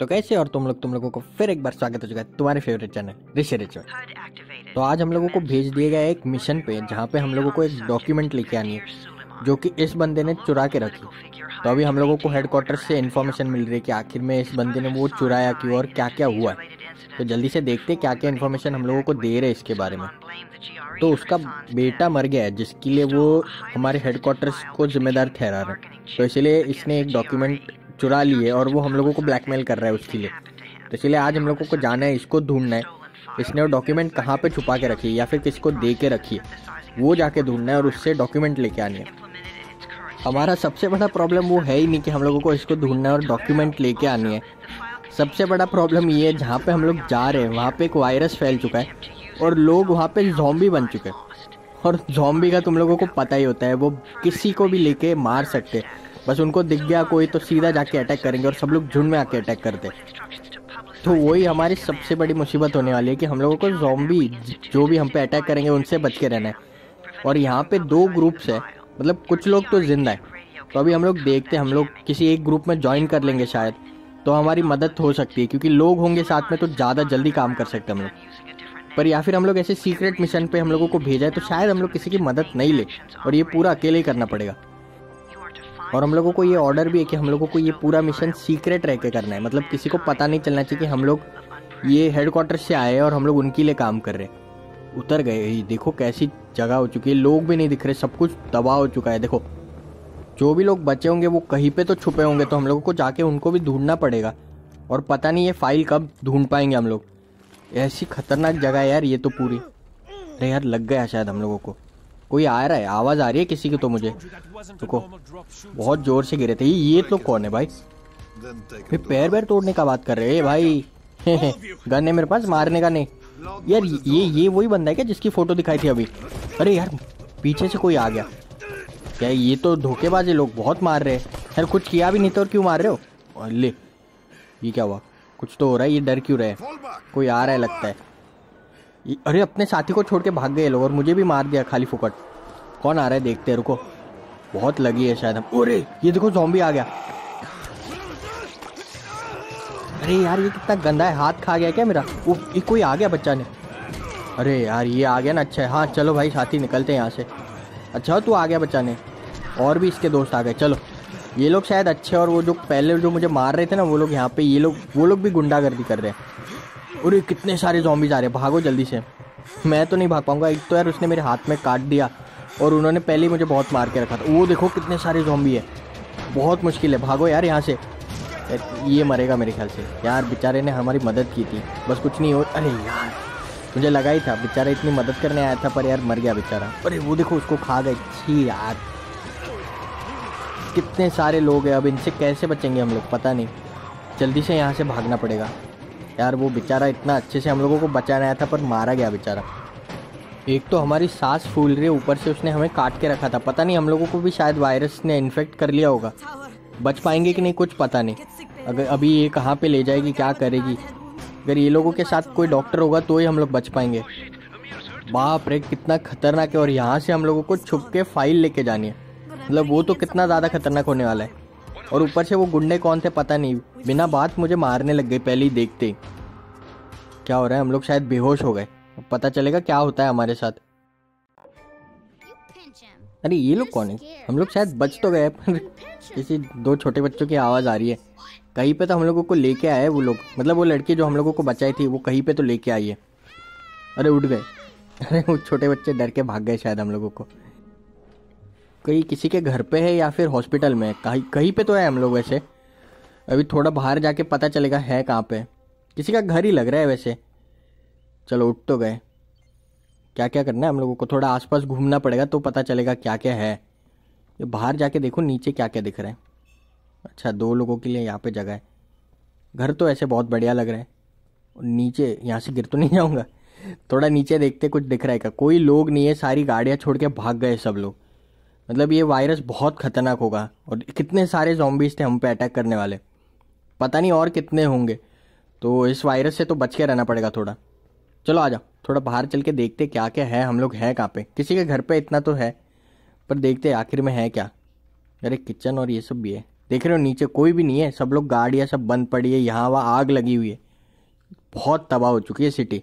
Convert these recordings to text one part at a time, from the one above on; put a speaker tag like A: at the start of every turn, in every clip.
A: तो कैसे और तुम लोग तुम लोगों को फिर एक बार स्वागत हो चुका है तुम्हारे फेवरेट चैनल ऋषि रिचर तो आज हम लोगों को भेज दिया गया एक मिशन पे जहाँ पे हम लोगों को एक डॉक्यूमेंट लेके आनी है जो कि इस बंदे ने चुरा के रखी तो अभी हम लोगों को हेडक्वार्टर से इन्फॉर्मेशन मिल रही है कि आखिर में इस बंदे ने वो चुराया क्यों और क्या क्या हुआ है तो जल्दी से देखते क्या क्या इन्फॉर्मेशन हम लोगों को दे रहे हैं इसके बारे में तो उसका बेटा मर गया है जिसके लिए वो हमारे हेडक्वार्टर्स को जिम्मेदार ठहरा रहे हैं तो इसलिए इसने एक डॉक्यूमेंट चुरा लिए और वो हम लोगों को ब्लैकमेल कर रहा है उसके लिए तो इसलिए आज हम लोगों को जाना है इसको ढूंढना है इसने वो डॉक्यूमेंट कहाँ पे छुपा के रखी है या फिर किसको दे के रखी है वो जाके ढूंढना है और उससे डॉक्यूमेंट लेके आनी है हमारा सबसे बड़ा प्रॉब्लम वो है ही नहीं कि हम लोगों को इसको ढूंढना है और डॉक्यूमेंट लेके आनी है सबसे बड़ा प्रॉब्लम ये है जहाँ पे हम लोग जा रहे हैं वहाँ पे एक वायरस फैल चुका है और लोग वहाँ पे जॉम्बी बन चुके हैं और जॉम्बी का तुम लोगों को पता ही होता है वो किसी को भी लेके मार सकते हैं बस उनको दिख गया कोई तो सीधा जाके अटैक करेंगे और सब लोग झुंड में आके अटैक करते तो वही हमारी सबसे बड़ी मुसीबत होने वाली है कि हम लोगों को जॉम्बी जो भी हम पे अटैक करेंगे उनसे बच के रहना है और यहाँ पे दो ग्रुप्स है मतलब कुछ लोग तो जिंदा है तो अभी हम लोग देखते हैं हम लोग किसी एक ग्रुप में ज्वाइन कर लेंगे शायद तो हमारी मदद हो सकती है क्योंकि लोग होंगे साथ में तो ज़्यादा जल्दी काम कर सकते हम लोग पर या फिर हम लोग ऐसे सीक्रेट मिशन पे हम लोगों को भेजा है तो शायद हम लोग किसी की मदद नहीं ले और ये पूरा अकेले ही करना पड़ेगा और हम लोगों को ये ऑर्डर भी है कि हम लोगों को ये पूरा मिशन सीक्रेट रह के करना है मतलब किसी को पता नहीं चलना चाहिए कि हम लोग ये हेडक्वार्टर से आए हैं और हम लोग उनके लिए काम कर रहे हैं उतर गए देखो कैसी जगह हो चुकी है लोग भी नहीं दिख रहे सब कुछ तबाह हो चुका है देखो जो भी लोग बचे होंगे वो कहीं पे तो छुपे होंगे तो हम लोगों को जाके उनको भी ढूंढना पड़ेगा और पता नहीं ये फाइल कब ढूंढ पाएंगे हम लोग ऐसी खतरनाक जगह है यार ये तो पूरी अरे यार लग गया शायद हम लोगों को कोई आ रहा है आवाज़ आ रही है किसी की तो मुझे रुको बहुत ज़ोर से गिरे थे ये तो कौन है भाई फिर पैर पैर तोड़ने का बात कर रहे हैं भाई गन है मेरे पास मारने का नहीं यार ये ये वही बंदा है क्या जिसकी फ़ोटो दिखाई थी अभी अरे यार पीछे से कोई आ गया क्या ये तो धोखेबाज है लोग बहुत मार रहे हैं यार कुछ किया भी नहीं तो और क्यों मार रहे हो ले ये क्या हुआ कुछ तो हो रहा है ये डर क्यों रहे है कोई आ रहा है लगता है अरे अपने साथी को छोड़ के भाग गए लोग और मुझे भी मार दिया खाली फुकट कौन आ रहा है देखते रुको बहुत लगी है शायद हम अरे ये देखो जॉम्बी आ गया अरे यार ये कितना गंदा है हाथ खा गया क्या मेरा वो ये कोई आ गया बच्चा ने अरे यार ये आ गया ना अच्छा है हाँ चलो भाई साथी निकलते हैं यहाँ से अच्छा तू आ गया बच्चा ने और भी इसके दोस्त आ गए चलो ये लोग शायद अच्छे और वो जो पहले जो मुझे मार रहे थे ना वो लोग यहाँ पे ये लोग वो लोग भी गुंडागर्दी कर रहे हैं अरे कितने सारे जॉम्बीज आ रहे भागो जल्दी से मैं तो नहीं भाग पाऊंगा एक तो यार उसने मेरे हाथ में काट दिया और उन्होंने पहले ही मुझे बहुत मार के रखा था वो देखो कितने सारे जॉम्बी है बहुत मुश्किल है भागो यार यहाँ से ये मरेगा मेरे ख्याल से यार बेचारे ने हमारी मदद की थी बस कुछ नहीं हो अरे यार मुझे लगा ही था बेचारा इतनी मदद करने आया था पर यार मर गया बेचारा अरे वो देखो उसको खा गए छी यार कितने सारे लोग हैं अब इनसे कैसे बचेंगे हम लोग पता नहीं जल्दी से यहाँ से भागना पड़ेगा यार वो बेचारा इतना अच्छे से हम लोगों को बचाने आया था पर मारा गया बेचारा एक तो हमारी सांस फूल रही है ऊपर से उसने हमें काट के रखा था पता नहीं हम लोगों को भी शायद वायरस ने इन्फेक्ट कर लिया होगा बच पाएंगे कि नहीं कुछ पता नहीं अगर अभी ये कहाँ पे ले जाएगी क्या करेगी अगर ये लोगों के साथ कोई डॉक्टर होगा तो ही हम लोग बच पाएंगे बाप रे कितना खतरनाक है और यहाँ से हम लोगों को छुप के फाइल लेके जानी है मतलब वो तो कितना ज़्यादा खतरनाक होने वाला है और ऊपर से वो गुंडे कौन थे पता नहीं बिना बात मुझे मारने लग गए पहले ही देखते क्या हो रहा है हम लोग शायद बेहोश हो गए पता चलेगा क्या होता है हमारे साथ अरे ये लोग कौन है हम लोग शायद बच तो गए पर किसी दो छोटे बच्चों की आवाज़ आ रही है कहीं पे तो हम लोगों को लेके आए वो लोग मतलब वो लड़की जो हम लोगों को बचाई थी वो कहीं पे तो लेके आई है अरे उठ गए अरे वो छोटे बच्चे डर के भाग गए शायद हम लोगों को कहीं किसी के घर पे है या फिर हॉस्पिटल में कहीं कहीं पे तो है हम लोग वैसे अभी थोड़ा बाहर जाके पता चलेगा है कहाँ पे किसी का घर ही लग रहा है वैसे चलो उठ तो गए क्या क्या करना है हम लोगों को थोड़ा आसपास घूमना पड़ेगा तो पता चलेगा क्या क्या है ये बाहर जाके देखो नीचे क्या क्या दिख रहा है अच्छा दो लोगों के लिए यहाँ पे जगह है घर तो ऐसे बहुत बढ़िया लग रहा है और नीचे यहाँ से गिर तो नहीं जाऊँगा थोड़ा नीचे देखते कुछ दिख रहा है क्या कोई लोग नहीं है सारी गाड़ियाँ छोड़ के भाग गए सब लोग मतलब ये वायरस बहुत ख़तरनाक होगा और कितने सारे जॉम्बीज थे हम पे अटैक करने वाले पता नहीं और कितने होंगे तो इस वायरस से तो बच के रहना पड़ेगा थोड़ा चलो आ जाओ थोड़ा बाहर चल के देखते क्या क्या है हम लोग हैं कहाँ पे किसी के घर पे इतना तो है पर देखते आखिर में है क्या अरे किचन और ये सब भी है देख रहे हो नीचे कोई भी नहीं है सब लोग गाड़ियाँ सब बंद पड़ी है यहाँ वहाँ आग लगी हुई है बहुत तबाह हो चुकी है सिटी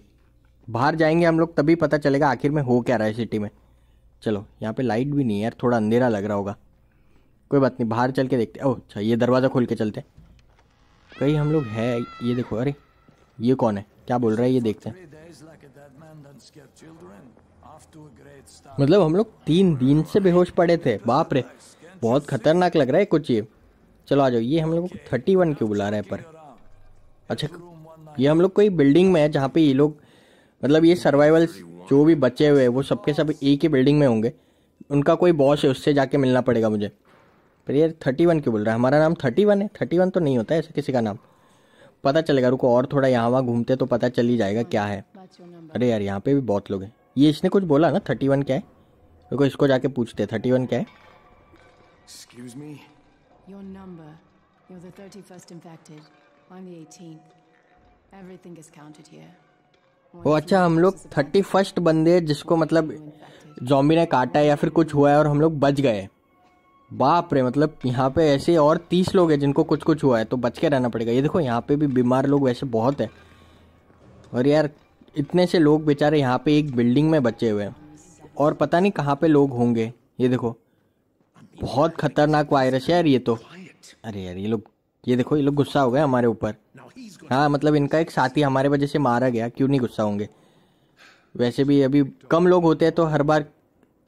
A: बाहर जाएंगे हम लोग तभी पता चलेगा आखिर में हो क्या रहा है सिटी में चलो यहाँ पे लाइट भी नहीं है यार थोड़ा अंधेरा लग रहा होगा कोई बात नहीं बाहर चल के देखते ओह अच्छा ये दरवाज़ा खोल के चलते कहीं हम लोग है ये देखो अरे ये कौन है क्या बोल रहा है ये देखते हैं मतलब हम लोग तीन दिन से बेहोश पड़े थे बाप रे बहुत खतरनाक लग रहा है कुछ ये चलो आ जाओ ये हम लोग को थर्टी वन क्यों बुला रहे हैं पर अच्छा ये हम लोग कोई बिल्डिंग में है जहाँ पे ये लोग मतलब ये सर्वाइवल जो भी बचे हुए वो सबके सब एक ही बिल्डिंग में होंगे उनका कोई बॉस है उससे जाके मिलना पड़ेगा मुझे पर यार थर्टी वन क्यों बोल रहा है हमारा नाम थर्टी वन है थर्टी वन तो नहीं होता है ऐसे किसी का नाम पता चलेगा रुको और थोड़ा यहाँ वहाँ घूमते तो पता चल ही जाएगा क्या है अरे यार यहाँ पे भी बहुत लोग हैं ये इसने कुछ बोला ना थर्टी वन क्या है रुको इसको जाके पूछते थर्टी वन क्या है Excuse me. Your number. You're the 31st infected. I'm the 18th. Everything is counted here. वो अच्छा हम लोग थर्टी फर्स्ट बंदे जिसको मतलब जॉम्बी ने काटा है या फिर कुछ हुआ है और हम लोग बच गए बाप रे मतलब यहाँ पे ऐसे और तीस लोग हैं जिनको कुछ कुछ हुआ है तो बच के रहना पड़ेगा ये देखो यहाँ पे भी बीमार लोग वैसे बहुत है और यार इतने से लोग बेचारे यहाँ पे एक बिल्डिंग में बचे हुए हैं और पता नहीं कहाँ पे लोग होंगे ये देखो बहुत खतरनाक वायरस है यार ये तो अरे यार ये लोग ये देखो ये लोग गुस्सा हो गए हमारे ऊपर हाँ मतलब इनका एक साथी हमारे वजह से मारा गया क्यों नहीं गुस्सा होंगे वैसे भी अभी कम लोग होते हैं तो हर बार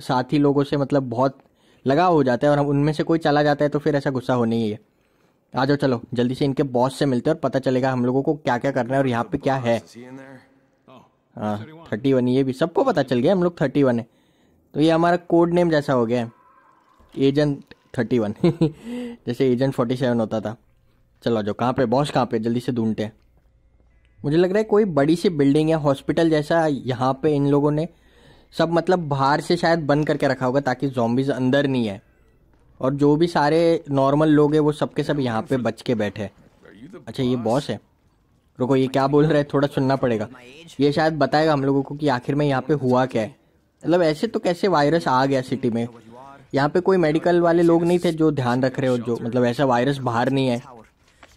A: साथी लोगों से मतलब बहुत लगाव हो जाता है और हम उनमें से कोई चला जाता है तो फिर ऐसा गुस्सा होने ही है आ जाओ चलो जल्दी से इनके बॉस से मिलते हैं और पता चलेगा हम लोगों को क्या क्या करना है और यहाँ पे क्या है हाँ थर्टी वन ये भी सबको पता चल गया हम लोग थर्टी वन है तो ये हमारा कोड नेम जैसा हो गया है एजेंट थर्टी वन जैसे एजेंट फोर्टी सेवन होता था चलो जो कहाँ पे बॉस कहाँ पे जल्दी से ढूंढते हैं मुझे लग रहा है कोई बड़ी सी बिल्डिंग या हॉस्पिटल जैसा यहाँ पे इन लोगों ने सब मतलब बाहर से शायद बंद करके रखा होगा ताकि जॉम्बीज अंदर नहीं आए और जो भी सारे नॉर्मल लोग हैं वो सबके सब यहाँ पे बच के बैठे अच्छा ये बॉस है रुको ये क्या बोल रहा है थोड़ा सुनना पड़ेगा ये शायद बताएगा हम लोगों को कि आखिर में यहाँ पे हुआ क्या है मतलब ऐसे तो कैसे वायरस आ गया सिटी में यहाँ पे कोई मेडिकल वाले लोग नहीं थे जो ध्यान रख रहे हो जो मतलब ऐसा वायरस बाहर नहीं है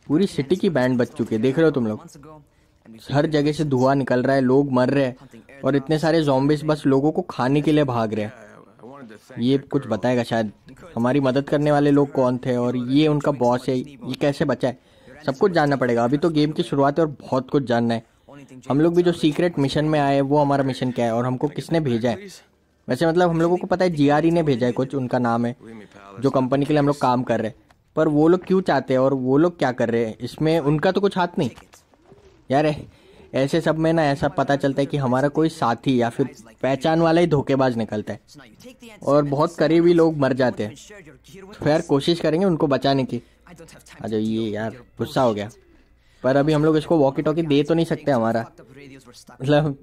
A: पूरी सिटी की बैंड बच चुकी है देख रहे हो तुम लोग हर जगह से धुआं निकल रहा है लोग मर रहे हैं और इतने सारे जॉम्बिस बस लोगों को खाने के लिए भाग रहे हैं ये कुछ बताएगा शायद हमारी मदद करने वाले लोग कौन थे और ये उनका बॉस है ये कैसे बचा है सब कुछ जानना पड़ेगा अभी तो गेम की शुरुआत है और बहुत कुछ जानना है हम लोग भी जो सीक्रेट मिशन में आए वो हमारा मिशन क्या है और हमको किसने भेजा है वैसे मतलब हम लोगों को पता है जीआरई e ने भेजा है कुछ उनका नाम है जो कंपनी के लिए हम लोग काम कर रहे हैं पर वो लोग क्यों चाहते हैं और वो लोग क्या कर रहे हैं इसमें उनका तो कुछ हाथ नहीं यार ऐसे सब में ना ऐसा पता चलता है कि हमारा कोई साथी या फिर पहचान वाला ही धोखेबाज निकलता है और बहुत करीबी लोग मर जाते हैं तो फिर कोशिश करेंगे उनको बचाने की अच्छा ये यार गुस्सा हो गया पर अभी हम लोग इसको वॉकी टॉकी दे तो नहीं सकते हमारा मतलब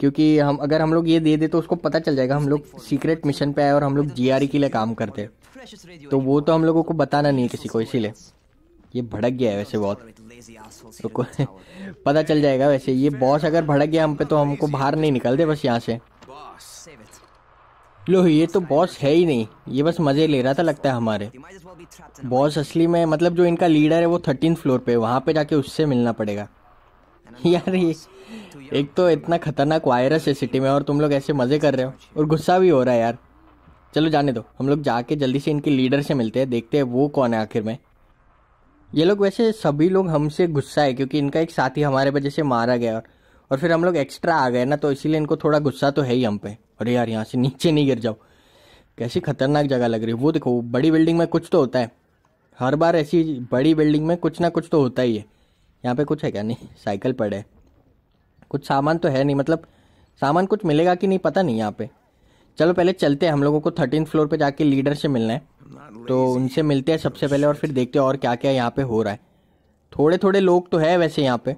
A: क्योंकि हम अगर हम लोग ये दे दे तो उसको पता चल जाएगा हम लोग सीक्रेट मिशन पे आए और हम लोग जी e के लिए काम करते तो वो तो हम लोगों को बताना नहीं किसी को इसीलिए ये भड़क गया है वैसे बहुत तो पता चल जाएगा वैसे ये बॉस अगर भड़क गया हम पे तो हमको बाहर नहीं निकलते बस यहाँ से लो ये तो बॉस है ही नहीं ये बस मज़े ले रहा था लगता है हमारे बॉस असली में मतलब जो इनका लीडर है वो थर्टीन फ्लोर पे वहाँ पे जाके उससे मिलना पड़ेगा यार ये एक तो इतना खतरनाक वायरस है सिटी में और तुम लोग ऐसे मज़े कर रहे हो और गुस्सा भी हो रहा है यार चलो जाने दो हम लोग जाके जल्दी से इनके लीडर से मिलते हैं देखते हैं वो कौन है आखिर में ये लोग वैसे सभी लोग हमसे गुस्सा है क्योंकि इनका एक साथी हमारे वजह से मारा गया और, और फिर हम लोग एक्स्ट्रा आ गए ना तो इसीलिए इनको थोड़ा गुस्सा तो है ही हम पे अरे यार यहाँ से नीचे नहीं गिर जाओ कैसी खतरनाक जगह लग रही है वो देखो बड़ी बिल्डिंग में कुछ तो होता है हर बार ऐसी बड़ी बिल्डिंग में कुछ ना कुछ तो होता ही है यहाँ पे कुछ है क्या नहीं साइकिल पड़े कुछ सामान तो है नहीं मतलब सामान कुछ मिलेगा कि नहीं पता नहीं यहाँ पे चलो पहले चलते हैं हम लोगों को थर्टीन फ्लोर पे जाके लीडर से मिलना है तो उनसे मिलते हैं सबसे पहले और फिर देखते हैं और क्या क्या यहाँ पे हो रहा है थोड़े थोड़े लोग तो है वैसे यहाँ पे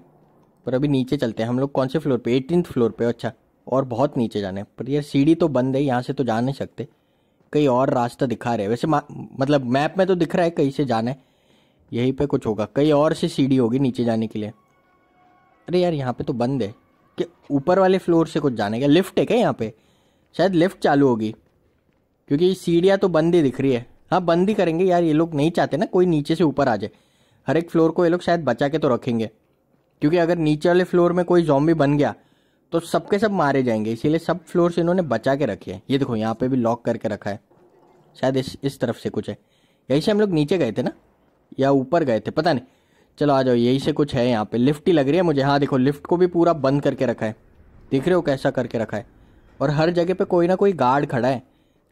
A: पर अभी नीचे चलते हैं हम लोग कौन से फ्लोर पे एटीन फ्लोर पे अच्छा और बहुत नीचे जाने पर यह सीढ़ी तो बंद है यहाँ से तो जा नहीं सकते कई और रास्ता दिखा रहे हैं वैसे मतलब मैप में तो दिख रहा है कहीं से जाना है यहीं पे कुछ होगा कहीं और से सीढ़ी होगी नीचे जाने के लिए अरे यार यहाँ पे तो बंद है कि ऊपर वाले फ्लोर से कुछ जाने का लिफ्ट है क्या यहाँ पे शायद लिफ्ट चालू होगी क्योंकि सीढ़ियाँ तो बंद ही दिख रही है हाँ बंद ही करेंगे यार ये लोग नहीं चाहते ना कोई नीचे से ऊपर आ जाए हर एक फ्लोर को ये लोग शायद बचा के तो रखेंगे क्योंकि अगर नीचे वाले फ्लोर में कोई जॉम्बी बन गया तो सबके सब मारे जाएंगे इसीलिए सब फ्लोर से इन्होंने बचा के रखे हैं ये देखो यहाँ पे भी लॉक करके रखा है शायद इस इस तरफ से कुछ है यहीं से हम लोग नीचे गए थे ना या ऊपर गए थे पता नहीं चलो आ जाओ यही से कुछ है यहाँ पे लिफ्ट ही लग रही है मुझे हाँ देखो लिफ्ट को भी पूरा बंद करके रखा है देख रहे हो कैसा करके रखा है और हर जगह पे कोई ना कोई गार्ड खड़ा है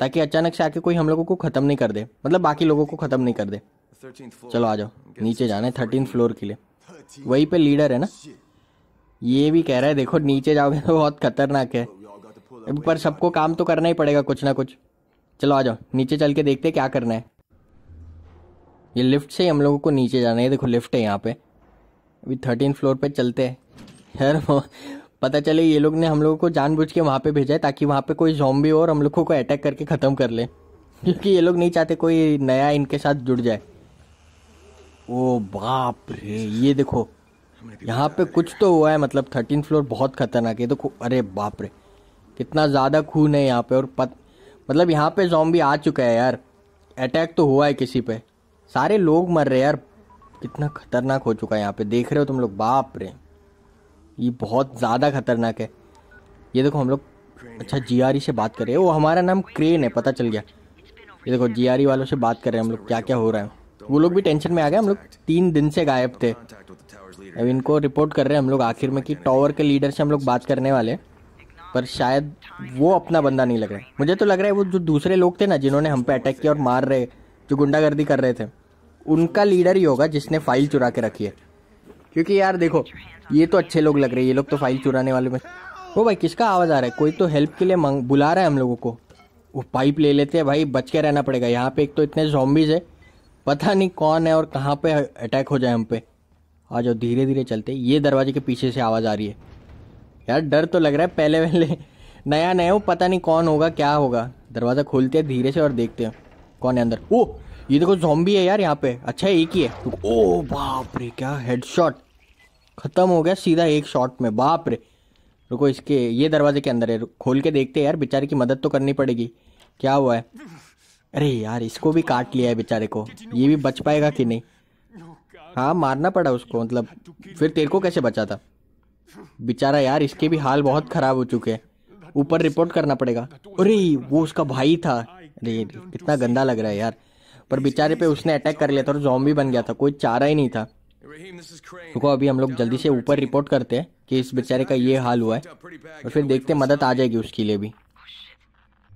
A: ताकि अचानक से आके कोई हम लोगों को ख़त्म नहीं कर दे मतलब बाकी लोगों को ख़त्म नहीं कर दे चलो आ जाओ नीचे जाना है थर्टीन फ्लोर के लिए वहीं पे लीडर है ना ये भी कह रहा है देखो नीचे जाओगे तो बहुत खतरनाक है पर सबको काम तो करना ही पड़ेगा कुछ ना कुछ चलो आ जाओ नीचे चल के देखते क्या करना है ये लिफ्ट से ही हम लोगों को नीचे जाना है देखो लिफ्ट है यहाँ पे अभी थर्टीन फ्लोर पे चलते हैं यार पता चले ये लोग ने हम लोगों को जानबूझ के वहाँ पे भेजा है ताकि वहाँ पे कोई जॉम्बी और हम लोगों को अटैक करके ख़त्म कर ले क्योंकि ये लोग नहीं चाहते कोई नया इनके साथ जुड़ जाए ओ बाप रे ये देखो यहाँ पे कुछ तो हुआ है मतलब थर्टीन फ्लोर बहुत खतरनाक है देखो अरे बाप रे कितना ज़्यादा खून है यहाँ पे और पत मतलब यहाँ पे जॉम्बी आ चुका है यार अटैक तो हुआ है किसी पे सारे लोग मर रहे यार कितना खतरनाक हो चुका है यहाँ पे देख रहे हो तुम लोग बाप रे ये बहुत ज़्यादा खतरनाक है ये देखो हम लोग अच्छा जी e से बात कर रहे हैं वो हमारा नाम क्रेन है पता चल गया ये देखो जी e वालों से बात कर रहे हैं हम लोग क्या क्या हो रहा है वो लोग भी टेंशन में आ गए हम लोग तीन दिन से गायब थे अब इनको रिपोर्ट कर रहे हैं हम लोग आखिर में कि टॉवर के लीडर से हम लोग बात करने वाले पर शायद वो अपना बंदा नहीं लग रहा है मुझे तो लग रहा है वो जो दूसरे लोग थे ना जिन्होंने हम पे अटैक किया और मार रहे जो गुंडागर्दी कर रहे थे उनका लीडर ही होगा जिसने फाइल चुरा के रखी है क्योंकि यार देखो ये तो अच्छे लोग लग रहे हैं ये लोग तो फाइल चुराने वाले में वो भाई किसका आवाज़ आ रहा है कोई तो हेल्प के लिए मंग बुला रहा है हम लोगों को वो पाइप ले लेते हैं भाई बच के रहना पड़ेगा यहाँ पे एक तो इतने जॉम्बीज है पता नहीं कौन है और कहाँ पे अटैक हो जाए हम पे आ जाओ धीरे धीरे चलते ये दरवाजे के पीछे से आवाज़ आ रही है यार डर तो लग रहा है पहले पहले नया नया हो पता नहीं कौन होगा क्या होगा दरवाज़ा खोलते हैं धीरे से और देखते हैं कौन है अंदर ओह ये देखो जॉम्बी है यार यहाँ पे अच्छा एक ही है ओ बाप रे क्या हेडशॉट खत्म हो गया सीधा एक शॉट में बाप रे रुको इसके ये दरवाजे के अंदर है खोल के देखते हैं यार बेचारे की मदद तो करनी पड़ेगी क्या हुआ है अरे यार इसको भी काट लिया है बेचारे को ये भी बच पाएगा कि नहीं हाँ मारना पड़ा उसको मतलब फिर तेरे को कैसे बचा था बेचारा यार इसके भी हाल बहुत खराब हो चुके हैं ऊपर रिपोर्ट करना पड़ेगा अरे वो उसका भाई था अरे कितना गंदा लग रहा है यार पर बेचारे पे उसने अटैक कर लिया था और जॉम्बी बन गया था कोई चारा ही नहीं था रुको अभी हम लोग जल्दी से ऊपर रिपोर्ट करते हैं कि इस बेचारे का ये हाल हुआ है और फिर देखते मदद आ जाएगी उसके लिए भी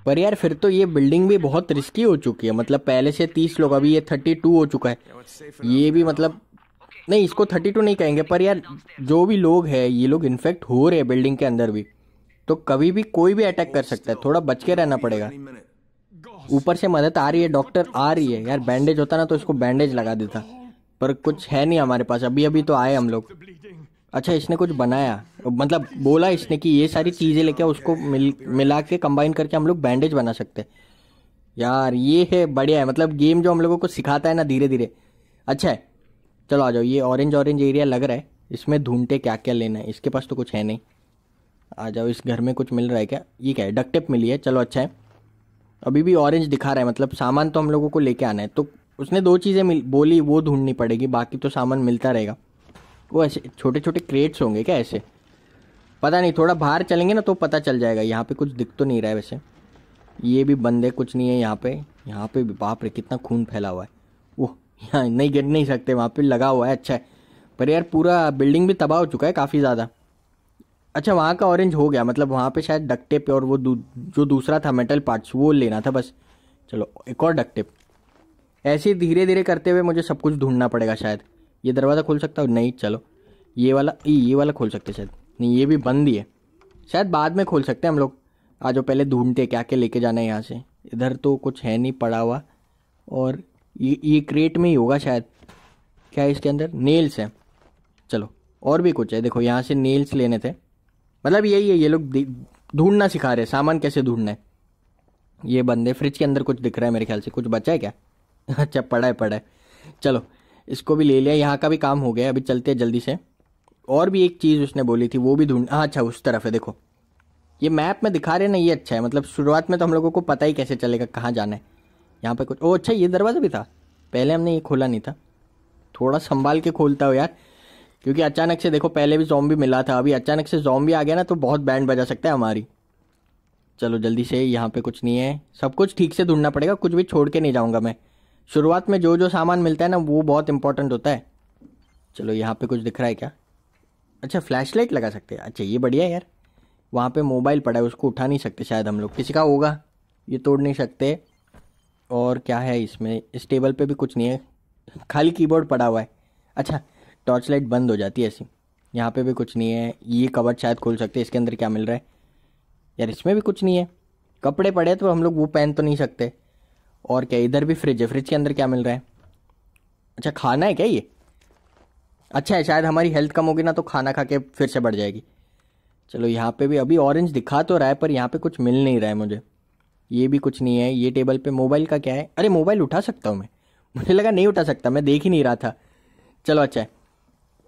A: पर यार फिर तो ये बिल्डिंग भी बहुत रिस्की हो चुकी है मतलब पहले से तीस लोग अभी ये थर्टी टू हो चुका है ये भी मतलब नहीं इसको थर्टी टू नहीं कहेंगे पर यार जो भी लोग है ये लोग इन्फेक्ट हो रहे हैं बिल्डिंग के अंदर भी तो कभी भी कोई भी अटैक कर सकता है थोड़ा बच के रहना पड़ेगा ऊपर से मदद आ रही है डॉक्टर आ रही है यार बैंडेज होता ना तो इसको बैंडेज लगा देता पर कुछ है नहीं हमारे पास अभी अभी तो आए हम लोग अच्छा इसने कुछ बनाया मतलब बोला इसने कि ये सारी चीज़ें लेके उसको मिल मिला के कंबाइन करके हम लोग बैंडेज बना सकते हैं यार ये है बढ़िया है मतलब गेम जो हम लोगों को सिखाता है ना धीरे धीरे अच्छा है चलो आ जाओ ये ऑरेंज ऑरेंज एरिया लग रहा है इसमें ढूंढते क्या क्या लेना है इसके पास तो कुछ है नहीं आ जाओ इस घर में कुछ मिल रहा है क्या ये क्या है टेप मिली है चलो अच्छा है अभी भी ऑरेंज दिखा रहा है मतलब सामान तो हम लोगों को लेके आना है तो उसने दो चीज़ें बोली वो ढूंढनी पड़ेगी बाकी तो सामान मिलता रहेगा वो ऐसे छोटे छोटे क्रेट्स होंगे क्या ऐसे पता नहीं थोड़ा बाहर चलेंगे ना तो पता चल जाएगा यहाँ पे कुछ दिख तो नहीं रहा है वैसे ये भी बंद है कुछ नहीं है यहाँ पे यहाँ पे बाप रे कितना खून फैला हुआ है वो यहाँ नहीं गिर नहीं सकते वहाँ पे लगा हुआ है अच्छा है पर यार पूरा बिल्डिंग भी तबाह हो चुका है काफ़ी ज़्यादा अच्छा वहाँ का ऑरेंज हो गया मतलब वहाँ पे शायद डक टेप और वो दू, जो दूसरा था मेटल पार्ट्स वो लेना था बस चलो एक और डक टेप ऐसे धीरे धीरे करते हुए मुझे सब कुछ ढूंढना पड़ेगा शायद ये दरवाज़ा खोल सकता हूँ नहीं चलो ये वाला ये वाला खोल सकते शायद नहीं ये भी बंद ही है शायद बाद में खोल सकते हैं हम लोग आ जाओ पहले ढूंढते क्या क्या लेके जाना है यहाँ से इधर तो कुछ है नहीं पड़ा हुआ और ये ये क्रेट में ही होगा शायद क्या है इसके अंदर नेल्स हैं चलो और भी कुछ है देखो यहाँ से नेल्स लेने थे मतलब यही है ये लोग ढूंढना सिखा रहे हैं सामान कैसे ढूंढना है ये बंदे फ्रिज के अंदर कुछ दिख रहा है मेरे ख्याल से कुछ बचा है क्या अच्छा पड़ा है पड़ा है चलो इसको भी ले लिया यहाँ का भी काम हो गया अभी चलते हैं जल्दी से और भी एक चीज़ उसने बोली थी वो भी ढूंढ हाँ अच्छा उस तरफ है देखो ये मैप में दिखा रहे ना ये अच्छा है मतलब शुरुआत में तो हम लोगों को पता ही कैसे चलेगा कहाँ जाना है यहाँ पे कुछ ओ अच्छा ये दरवाज़ा भी था पहले हमने ये खोला नहीं था थोड़ा संभाल के खोलता हो यार क्योंकि अचानक से देखो पहले भी जॉम्बी मिला था अभी अचानक से जॉम्बी आ गया ना तो बहुत बैंड बजा सकता है हमारी चलो जल्दी से यहाँ पे कुछ नहीं है सब कुछ ठीक से ढूंढना पड़ेगा कुछ भी छोड़ के नहीं जाऊँगा मैं शुरुआत में जो जो सामान मिलता है ना वो बहुत इंपॉर्टेंट होता है चलो यहाँ पे कुछ दिख रहा है क्या अच्छा फ्लैश लाइट लगा सकते हैं अच्छा ये बढ़िया यार वहाँ पर मोबाइल पड़ा है उसको उठा नहीं सकते शायद हम लोग किसी का होगा ये तोड़ नहीं सकते और क्या है इसमें इस टेबल पर भी कुछ नहीं है खाली कीबोर्ड पड़ा हुआ है अच्छा टॉर्च लाइट बंद हो जाती है ऐसी यहाँ पे भी कुछ नहीं है ये कवर शायद खोल सकते हैं इसके अंदर क्या मिल रहा है यार इसमें भी कुछ नहीं है कपड़े पड़े तो हम लोग वो पहन तो नहीं सकते और क्या इधर भी फ्रिज है फ्रिज के अंदर क्या मिल रहा है अच्छा खाना है क्या ये अच्छा है शायद हमारी हेल्थ कम होगी ना तो खाना खा के फिर से बढ़ जाएगी चलो यहाँ पे भी अभी ऑरेंज दिखा तो रहा है पर यहाँ पे कुछ मिल नहीं रहा है मुझे ये भी कुछ नहीं है ये टेबल पे मोबाइल का क्या है अरे मोबाइल उठा सकता हूँ मैं मुझे लगा नहीं उठा सकता मैं देख ही नहीं रहा था चलो अच्छा है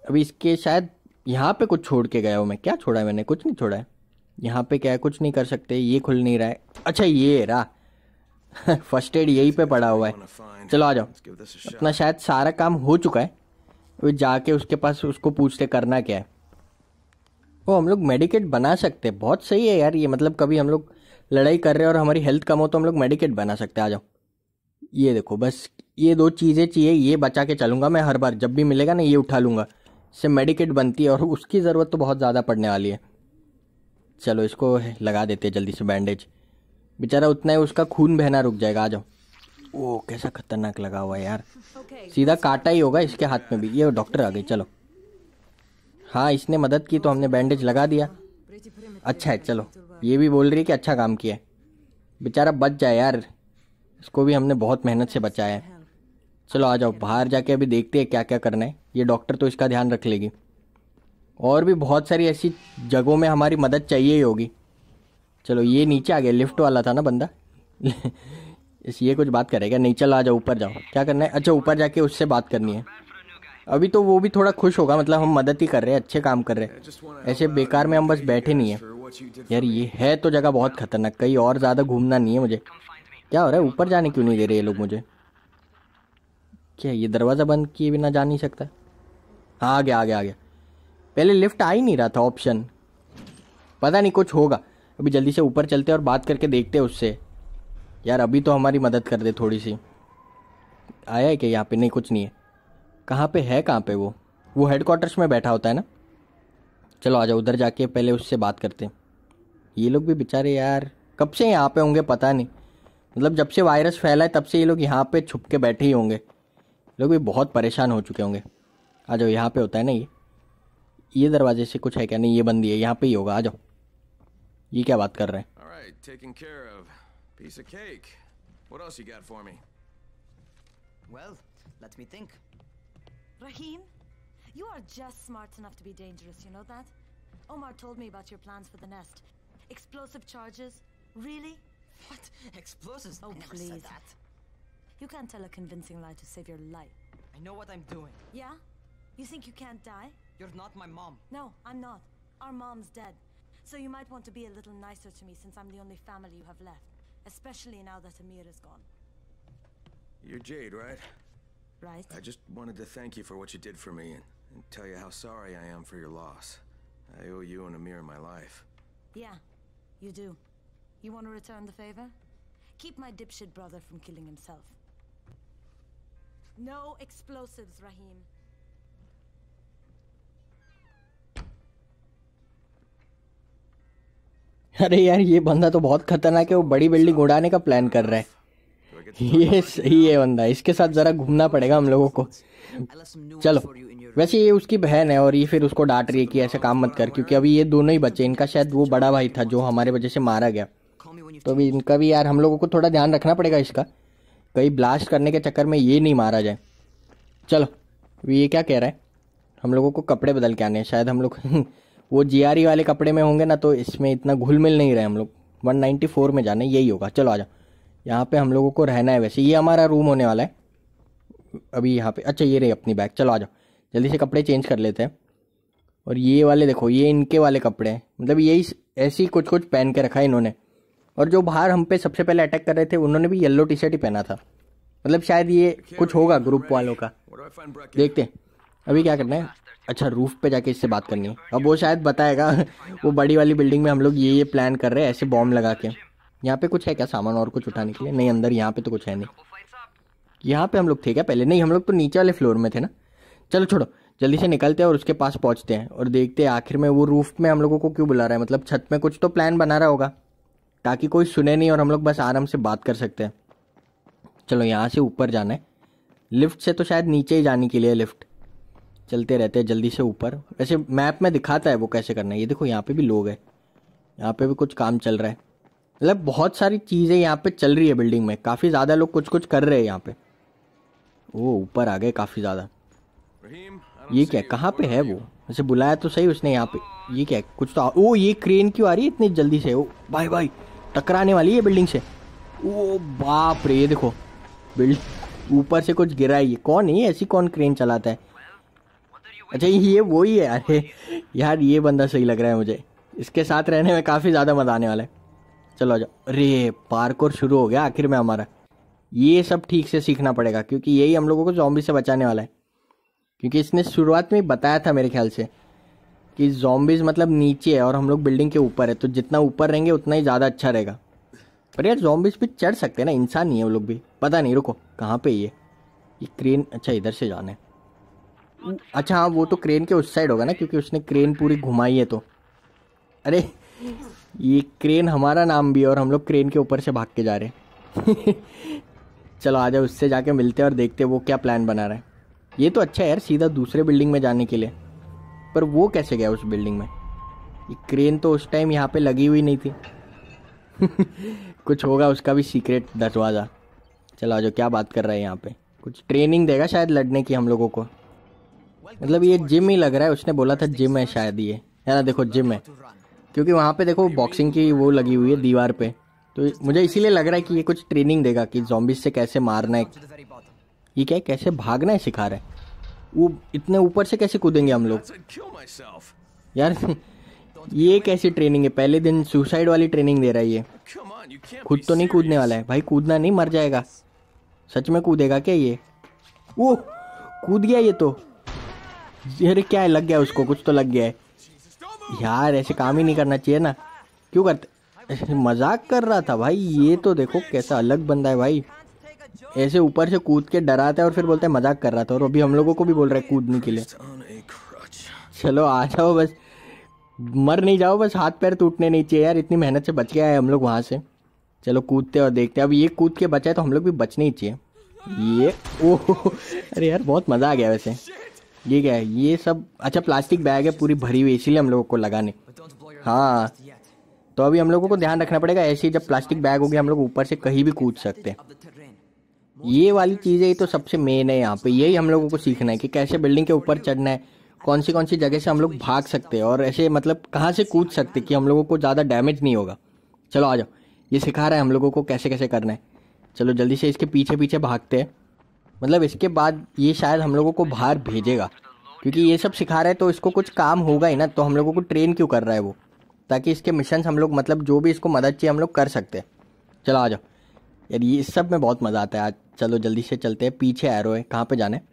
A: अभी इसके शायद यहाँ पे कुछ छोड़ के गया हूँ मैं क्या छोड़ा है मैंने कुछ नहीं छोड़ा है यहाँ पे क्या है कुछ नहीं कर सकते ये खुल नहीं रहा है अच्छा ये रहा फर्स्ट एड यही पे पड़ा हुआ है चलो आ जाओ अपना शायद सारा काम हो चुका है अभी जाके उसके पास उसको पूछते करना क्या है वो हम लोग मेडिकेट बना सकते हैं बहुत सही है यार ये मतलब कभी हम लोग लड़ाई कर रहे हैं और हमारी हेल्थ कम हो तो हम लोग मेडिकेट बना सकते हैं आ जाओ ये देखो बस ये दो चीज़ें चाहिए ये बचा के चलूँगा मैं हर बार जब भी मिलेगा ना ये उठा लूँगा से मेडिकेट बनती है और उसकी ज़रूरत तो बहुत ज़्यादा पड़ने वाली है चलो इसको लगा देते हैं जल्दी से बैंडेज बेचारा उतना ही उसका खून बहना रुक जाएगा आ जाओ ओह कैसा खतरनाक लगा हुआ है यार सीधा काटा ही होगा इसके हाथ में भी ये डॉक्टर आ गए चलो हाँ इसने मदद की तो हमने बैंडेज लगा दिया अच्छा है चलो ये भी बोल रही है कि अच्छा काम किया है बेचारा बच जाए यार इसको भी हमने बहुत मेहनत से बचाया है चलो आ जाओ बाहर जाके अभी देखते हैं क्या क्या करना है ये डॉक्टर तो इसका ध्यान रख लेगी और भी बहुत सारी ऐसी जगहों में हमारी मदद चाहिए ही होगी चलो ये नीचे आ गया लिफ्ट वाला था ना बंदा ये कुछ बात करेगा नहीं चलो आ जाओ ऊपर जाओ क्या करना है अच्छा ऊपर जाके उससे बात करनी है अभी तो वो भी थोड़ा खुश होगा मतलब हम मदद ही कर रहे हैं अच्छे काम कर रहे हैं ऐसे बेकार में हम बस बैठे नहीं है यार ये है तो जगह बहुत खतरनाक कहीं और ज़्यादा घूमना नहीं है मुझे क्या हो रहा है ऊपर जाने क्यों नहीं दे रहे ये लोग मुझे क्या ये दरवाज़ा बंद किए बिना जा नहीं सकता हाँ आ गया आ गया आ गया पहले लिफ्ट आ ही नहीं रहा था ऑप्शन पता नहीं कुछ होगा अभी जल्दी से ऊपर चलते और बात करके देखते उससे यार अभी तो हमारी मदद कर दे थोड़ी सी आया है क्या यहाँ पे नहीं कुछ नहीं है कहाँ पे है कहाँ पे वो वो हेड क्वार्टर्स में बैठा होता है ना चलो आ जाओ उधर जाके पहले उससे बात करते हैं ये लोग भी बेचारे यार कब से यहाँ पे होंगे पता नहीं मतलब जब से वायरस फैला है तब से ये लोग यहाँ पे छुप के बैठे ही होंगे लोग भी बहुत परेशान हो चुके होंगे आ जाओ यहाँ पे होता है ना ये ये दरवाजे से कुछ है क्या नहीं ये बंदी है यहाँ पे ही होगा आ जाओ ये क्या बात कर रहे हैं Rahim, you are just smart enough to be dangerous, you know that? Omar told me about your plans for the nest. Explosive charges? Really? What? Explosives? Oh, I never please. Said that. You can't tell a convincing lie to save your life. I know what I'm doing. Yeah? You think you can't die? You're not my mom. No, I'm not. Our mom's dead. So you might want to be a little nicer to me since I'm the only family you have left. Especially now that Amir is gone. You're Jade, right? Right. I just wanted to thank you for what you did for me and, and tell you how sorry I am for your loss. I owe you and Amir my life. Yeah, you do. You want to return the favor? Keep my dipshit brother from killing himself. No explosives, Rahim. अरे यार ये बंदा तो बहुत खतरनाक है वो बड़ी बिल्डिंग उड़ाने का प्लान कर रहा है ये सही है बंदा इसके साथ जरा घूमना पड़ेगा हम लोगों को चलो वैसे ये उसकी बहन है और ये फिर उसको डांट रही है कि ऐसा काम मत कर क्योंकि अभी ये दोनों ही बच्चे इनका शायद वो बड़ा भाई था जो हमारे वजह से मारा गया तो अभी इनका भी यार हम लोगों को थोड़ा ध्यान रखना पड़ेगा इसका कहीं ब्लास्ट करने के चक्कर में ये नहीं मारा जाए चलो ये क्या कह रहा है हम लोगों को कपड़े बदल के आने हैं शायद हम लोग वो जीआरई e वाले कपड़े में होंगे ना तो इसमें इतना घुल मिल नहीं रहे हम लोग 194 में जाना यही होगा चलो आ जाओ यहाँ पे हम लोगों को रहना है वैसे ये हमारा रूम होने वाला है अभी यहाँ पे अच्छा ये रही अपनी बैग चलो आ जाओ जल्दी से कपड़े चेंज कर लेते हैं और ये वाले देखो ये इनके वाले कपड़े हैं मतलब यही ऐसी कुछ कुछ पहन के रखा है इन्होंने और जो बाहर हम पे सबसे पहले अटैक कर रहे थे उन्होंने भी येलो टी शर्ट ही पहना था मतलब शायद ये कुछ होगा ग्रुप वालों का देखते हैं अभी क्या करना है अच्छा रूफ पे जाके इससे बात करनी है अब वो शायद बताएगा वो बड़ी वाली बिल्डिंग में हम लोग ये ये प्लान कर रहे हैं ऐसे बॉम्ब लगा के यहाँ पे कुछ है क्या सामान और कुछ उठाने के लिए नहीं अंदर यहाँ पे तो कुछ है नहीं यहाँ पे हम लोग थे क्या पहले नहीं हम लोग तो नीचे वाले फ्लोर में थे ना चलो छोड़ो जल्दी से निकलते हैं और उसके पास पहुँचते हैं और देखते हैं आखिर में वो रूफ में हम लोगों को क्यों बुला रहा है मतलब छत में कुछ तो प्लान बना रहा होगा ताकि कोई सुने नहीं और हम लोग बस आराम से बात कर सकते हैं चलो यहाँ से ऊपर जाना है लिफ्ट से तो शायद नीचे ही जाने के लिए लिफ्ट चलते रहते हैं जल्दी से ऊपर वैसे मैप में दिखाता है वो कैसे करना है ये देखो यहाँ पे भी लोग हैं यहाँ पे भी कुछ काम चल रहा है मतलब बहुत सारी चीज़ें यहाँ पे चल रही है बिल्डिंग में काफ़ी ज़्यादा लोग कुछ कुछ कर रहे हैं यहाँ पे वो ऊपर आ गए काफ़ी ज़्यादा ये क्या कहाँ पे है वो वैसे बुलाया तो सही उसने यहाँ पे ये क्या कुछ तो ओ ये क्रेन क्यों आ रही है इतनी जल्दी से ओ बाय बाय टकराने वाली है बिल्डिंग से ओ बाप रे ये देखो बिल्ड ऊपर से कुछ गिरा है ये कौन है ऐसी कौन क्रेन चलाता है अच्छा ये वो ही है अरे यार ये बंदा सही लग रहा है मुझे इसके साथ रहने में काफ़ी ज़्यादा मज़ा आने वाला है चलो जाओ अरे पार्कोर शुरू हो गया आखिर में हमारा ये सब ठीक से सीखना पड़ेगा क्योंकि यही हम लोगों को जॉम्बी से बचाने वाला है क्योंकि इसने शुरुआत में बताया था मेरे ख्याल से कि जॉम्बीज मतलब नीचे है और हम लोग बिल्डिंग के ऊपर है तो जितना ऊपर रहेंगे उतना ही ज़्यादा अच्छा रहेगा पर यार जॉम्बीज भी चढ़ सकते हैं ना इंसान ही है वो लोग भी पता नहीं रुको कहाँ पे ये ये क्रेन अच्छा इधर से जाना है अच्छा हाँ वो तो क्रेन के उस साइड होगा ना क्योंकि उसने क्रेन पूरी घुमाई है तो अरे ये क्रेन हमारा नाम भी है और हम लोग क्रेन के ऊपर से भाग के जा रहे हैं चलो आ जाओ उससे जाके मिलते हैं और देखते हैं वो क्या प्लान बना रहा है ये तो अच्छा है यार सीधा दूसरे बिल्डिंग में जाने के लिए पर वो कैसे गया उस बिल्डिंग में ये क्रेन तो उस टाइम यहाँ पे लगी हुई नहीं थी कुछ होगा उसका भी सीक्रेट दरवाज़ा चलो आज क्या बात कर रहा है यहाँ पे कुछ ट्रेनिंग देगा शायद लड़ने की हम लोगों को मतलब ये जिम ही लग रहा है उसने बोला था जिम है शायद ये है ना देखो जिम है क्योंकि वहाँ पे देखो बॉक्सिंग की वो लगी हुई है दीवार पे तो मुझे इसीलिए लग रहा है कि ये कुछ ट्रेनिंग देगा कि जॉम्बिस से कैसे मारना है ये क्या है कैसे भागना है सिखा रहा है वो इतने ऊपर से कैसे कूदेंगे हम लोग यार ये कैसी ट्रेनिंग है पहले दिन सुसाइड वाली ट्रेनिंग दे रहा है ये खुद तो नहीं कूदने वाला है भाई कूदना नहीं मर जाएगा सच में कूदेगा क्या ये वो कूद गया ये तो अरे क्या है लग गया उसको कुछ तो लग गया है यार ऐसे काम ही नहीं करना चाहिए ना क्यों करते मजाक कर रहा था भाई ये तो देखो कैसा अलग बंदा है भाई ऐसे ऊपर से कूद के डराता है और फिर बोलते हैं मजाक कर रहा था और अभी हम लोगों को भी बोल रहा है कूदने के लिए चलो आ जाओ बस मर नहीं जाओ बस हाथ पैर टूटने नहीं चाहिए यार इतनी मेहनत से बच गया है हम लोग वहाँ से चलो कूदते और देखते अब ये कूद के बचा है तो हम लोग भी बचने ही चाहिए ये ओह अरे यार बहुत मज़ा आ गया वैसे ये क्या है ये सब अच्छा प्लास्टिक बैग है पूरी भरी हुई इसीलिए हम लोगों को लगाने हाँ तो अभी हम लोगों को ध्यान रखना पड़ेगा ऐसे ही जब प्लास्टिक बैग होगी हम लोग ऊपर से कहीं भी कूद सकते हैं ये वाली चीज़ ही तो सबसे मेन है यहाँ पे यही हम लोगों को सीखना है कि कैसे बिल्डिंग के ऊपर चढ़ना है कौन सी कौन सी जगह से हम लोग भाग सकते हैं और ऐसे मतलब कहाँ से कूद सकते कि हम लोगों को ज़्यादा डैमेज नहीं होगा चलो आ जाओ ये सिखा रहा है हम लोगों को कैसे कैसे करना है चलो जल्दी से इसके पीछे पीछे भागते हैं मतलब इसके बाद ये शायद हम लोगों को बाहर भेजेगा क्योंकि ये सब सिखा रहा है तो इसको कुछ काम होगा ही ना तो हम लोगों को ट्रेन क्यों कर रहा है वो ताकि इसके मिशन हम लोग मतलब जो भी इसको मदद चाहिए हम लोग कर सकते हैं चलो आ जाओ यार ये इस सब में बहुत मज़ा आता है आज चलो जल्दी से चलते हैं पीछे एरो है कहाँ पे जाना है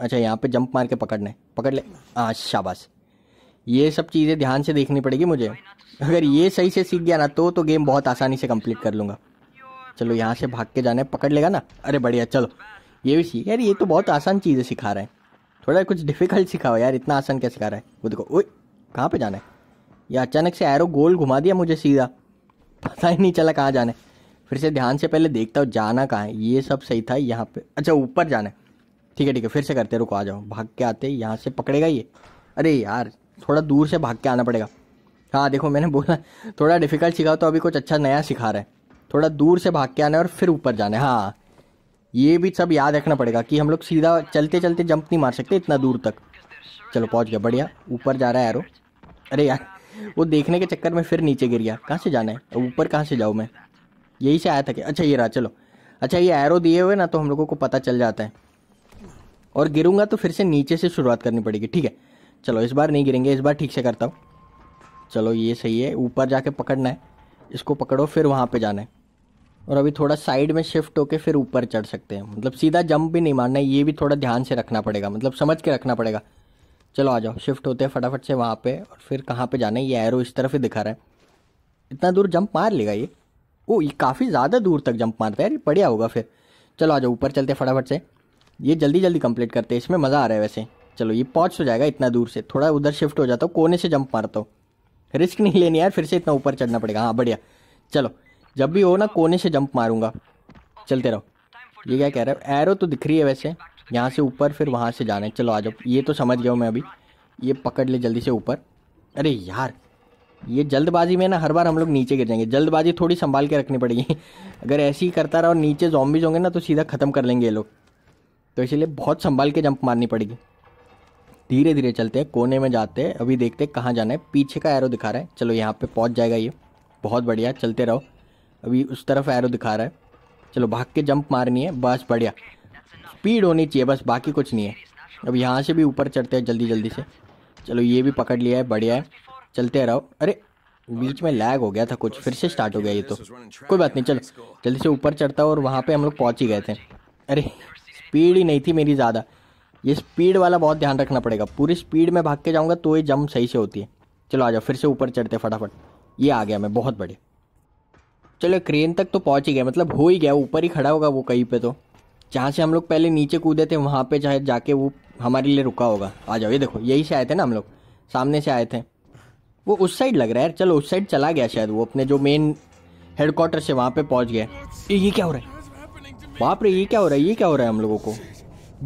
A: अच्छा यहाँ पे जंप मार के पकड़ना है पकड़ ले हाँ शाबाश ये सब चीज़ें ध्यान से देखनी पड़ेगी मुझे अगर ये सही से सीख गया ना तो तो गेम बहुत आसानी से कंप्लीट कर लूँगा चलो यहाँ से भाग के जाना है पकड़ लेगा ना अरे बढ़िया चलो ये भी सीख यार ये तो बहुत आसान चीज़ें सिखा रहे हैं थोड़ा कुछ डिफिकल्ट सिखाओ यार इतना आसान क्या सिखा रहा है वो देखो ओए कहाँ पर जाना है या अचानक से एरो गोल घुमा दिया मुझे सीधा पता ही नहीं चला कहाँ जाना है फिर से ध्यान से पहले देखता हूँ जाना कहाँ है ये सब सही था यहाँ पे अच्छा ऊपर जाना है ठीक है ठीक है फिर से करते रुको आ जाओ भाग के आते यहाँ से पकड़ेगा ये अरे यार थोड़ा दूर से भाग के आना पड़ेगा हाँ देखो मैंने बोला थोड़ा डिफिकल्ट सिखा तो अभी कुछ अच्छा नया सिखा रहा है थोड़ा दूर से भाग के आना है और फिर ऊपर जाना है हाँ ये भी सब याद रखना पड़ेगा कि हम लोग सीधा चलते चलते जंप नहीं मार सकते इतना दूर तक चलो पहुंच गया बढ़िया ऊपर जा रहा है एरो अरे यार वो देखने के चक्कर में फिर नीचे गिर गया कहाँ से जाना है ऊपर कहाँ से जाऊँ मैं यही से आया था कि अच्छा ये रहा चलो अच्छा ये एरो दिए हुए ना तो हम लोगों को पता चल जाता है और गिरूंगा तो फिर से नीचे से शुरुआत करनी पड़ेगी ठीक है चलो इस बार नहीं गिरेंगे इस बार ठीक से करता हूँ चलो ये सही है ऊपर जाके पकड़ना है इसको पकड़ो फिर वहाँ पे जाना है और अभी थोड़ा साइड में शिफ्ट होके फिर ऊपर चढ़ सकते हैं मतलब सीधा जंप भी नहीं मारना है ये भी थोड़ा ध्यान से रखना पड़ेगा मतलब समझ के रखना पड़ेगा चलो आ जाओ शिफ्ट होते हैं फटाफट से वहाँ पर और फिर कहाँ पर जाना है ये एरो इस तरफ ही दिखा रहा है इतना दूर जंप मार लेगा ये ओ ये काफ़ी ज़्यादा दूर तक जंप मारता है अरे ये बढ़िया होगा फिर चलो आ जाओ ऊपर चलते फटाफट से ये जल्दी जल्दी कंप्लीट करते हैं इसमें मज़ा आ रहा है वैसे चलो ये पहुँच तो जाएगा इतना दूर से थोड़ा उधर शिफ्ट हो जाता हूँ कोने से जंप मारता हूँ रिस्क नहीं लेनी यार फिर से इतना ऊपर चढ़ना पड़ेगा हाँ बढ़िया चलो जब भी हो ना कोने से जंप मारूंगा चलते रहो ये क्या कह रहे हो एरो तो दिख रही है वैसे यहाँ से ऊपर फिर वहाँ से जाना है चलो आ जाओ ये तो समझ गया हूँ मैं अभी ये पकड़ ले जल्दी से ऊपर अरे यार ये जल्दबाजी में ना हर बार हम लोग नीचे गिर जाएंगे जल्दबाजी थोड़ी संभाल के रखनी पड़ेगी अगर ऐसे ही करता रहा और नीचे जॉम्बीज होंगे ना तो सीधा ख़त्म कर लेंगे ये लोग तो इसीलिए बहुत संभाल के जंप मारनी पड़ेगी धीरे धीरे चलते हैं कोने में जाते हैं अभी देखते हैं कहाँ जाना है पीछे का एरो दिखा रहा है चलो यहाँ पे पहुँच जाएगा ये बहुत बढ़िया चलते रहो अभी उस तरफ एरो दिखा रहा है चलो भाग के जंप मारनी है बस बढ़िया स्पीड होनी चाहिए बस बाकी कुछ नहीं है अब यहाँ से भी ऊपर चढ़ते हैं जल्दी जल्दी से चलो ये भी पकड़ लिया है बढ़िया है चलते रहो अरे बीच में लैग हो गया था कुछ फिर से स्टार्ट हो गया ये तो कोई बात नहीं चलो जल्दी से ऊपर चढ़ता और वहाँ पे हम लोग पहुँच ही गए थे अरे स्पीड ही नहीं थी मेरी ज़्यादा ये स्पीड वाला बहुत ध्यान रखना पड़ेगा पूरी स्पीड में भाग के जाऊँगा तो ये जम सही से होती है चलो आ जाओ फिर से ऊपर चढ़ते फटाफट ये आ गया मैं बहुत बड़े चलो क्रेन तक तो पहुँच ही गया मतलब हो ही गया ऊपर ही खड़ा होगा वो कहीं पर तो जहाँ से हम लोग पहले नीचे कूदे थे वहाँ पे चाहे जाके वो हमारे लिए रुका होगा आ जाओ ये देखो यही से आए थे ना हम लोग सामने से आए थे वो उस साइड लग रहा है चलो उस साइड चला गया शायद वो अपने जो मेन हेडक्वार्टर से वहाँ पे पहुँच गया ये क्या हो रहा है बाप रे ये क्या हो रहा है ये क्या हो रहा है हम लोगों को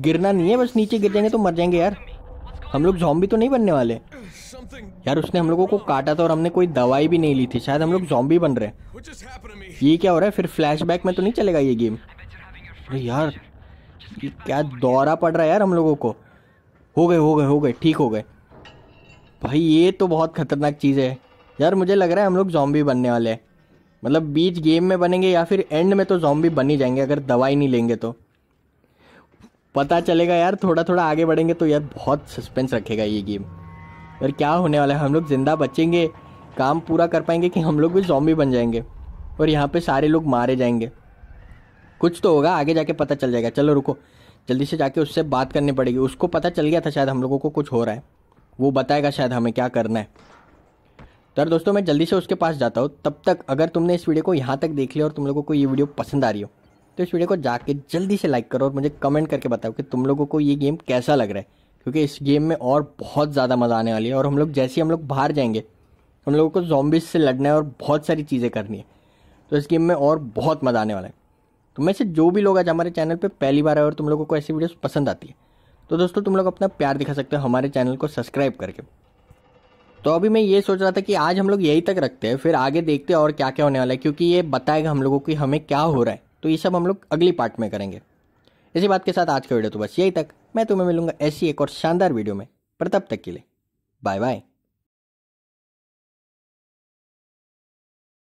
A: गिरना नहीं है बस नीचे गिर जाएंगे तो मर जाएंगे यार हम लोग जॉम्बी तो नहीं बनने वाले यार उसने हम लोगों को काटा था और हमने कोई दवाई भी नहीं ली थी शायद हम लोग जॉम्बी बन रहे हैं ये क्या हो रहा है फिर फ्लैशबैक में तो नहीं चलेगा ये गेम अरे यार ये क्या दौरा पड़ रहा है यार हम लोगों को हो गए हो गए हो गए ठीक हो गए भाई ये तो बहुत खतरनाक चीज़ है यार मुझे लग रहा है हम लोग जॉम्बी बनने वाले हैं मतलब बीच गेम में बनेंगे या फिर एंड में तो जॉम्बी बन ही जाएंगे अगर दवाई नहीं लेंगे तो पता चलेगा यार थोड़ा थोड़ा आगे बढ़ेंगे तो यार बहुत सस्पेंस रखेगा ये गेम यार क्या होने वाला है हम लोग ज़िंदा बचेंगे काम पूरा कर पाएंगे कि हम लोग भी जॉम्बी बन जाएंगे और यहाँ पे सारे लोग मारे जाएंगे कुछ तो होगा आगे जाके पता चल जाएगा चलो रुको जल्दी से जाके उससे बात करनी पड़ेगी उसको पता चल गया था शायद हम लोगों को कुछ हो रहा है वो बताएगा शायद हमें क्या करना है तो यार दोस्तों मैं जल्दी से उसके पास जाता हूँ तब तक अगर तुमने इस वीडियो को यहाँ तक देख लिया और तुम लोगों को ये वीडियो पसंद आ रही हो तो इस वीडियो को जाके जल्दी से लाइक करो और मुझे कमेंट करके बताओ कि तुम लोगों को ये गेम कैसा लग रहा है क्योंकि इस गेम में और बहुत ज़्यादा मज़ा आने वाली है और हम लोग जैसे ही हम लोग बाहर जाएंगे हम लोगों को जॉम्बिस से लड़ना है और बहुत सारी चीज़ें करनी है तो इस गेम में और बहुत मज़ा आने वाला है तो मैं से जो भी लोग आज हमारे चैनल पर पहली बार आए और तुम लोगों को ऐसी वीडियोज़ पसंद आती है तो दोस्तों तुम लोग अपना प्यार दिखा सकते हो हमारे चैनल को सब्सक्राइब करके तो अभी मैं ये सोच रहा था कि आज हम लोग यही तक रखते हैं फिर आगे देखते हैं और क्या क्या होने वाला है क्योंकि ये बताएगा हम लोगों की हमें क्या हो रहा है तो ये सब हम लोग अगली पार्ट में करेंगे इसी बात के साथ आज का वीडियो तो बस यही तक मैं तुम्हें मिलूंगा ऐसी एक और शानदार वीडियो में पर तब तक के लिए बाय बाय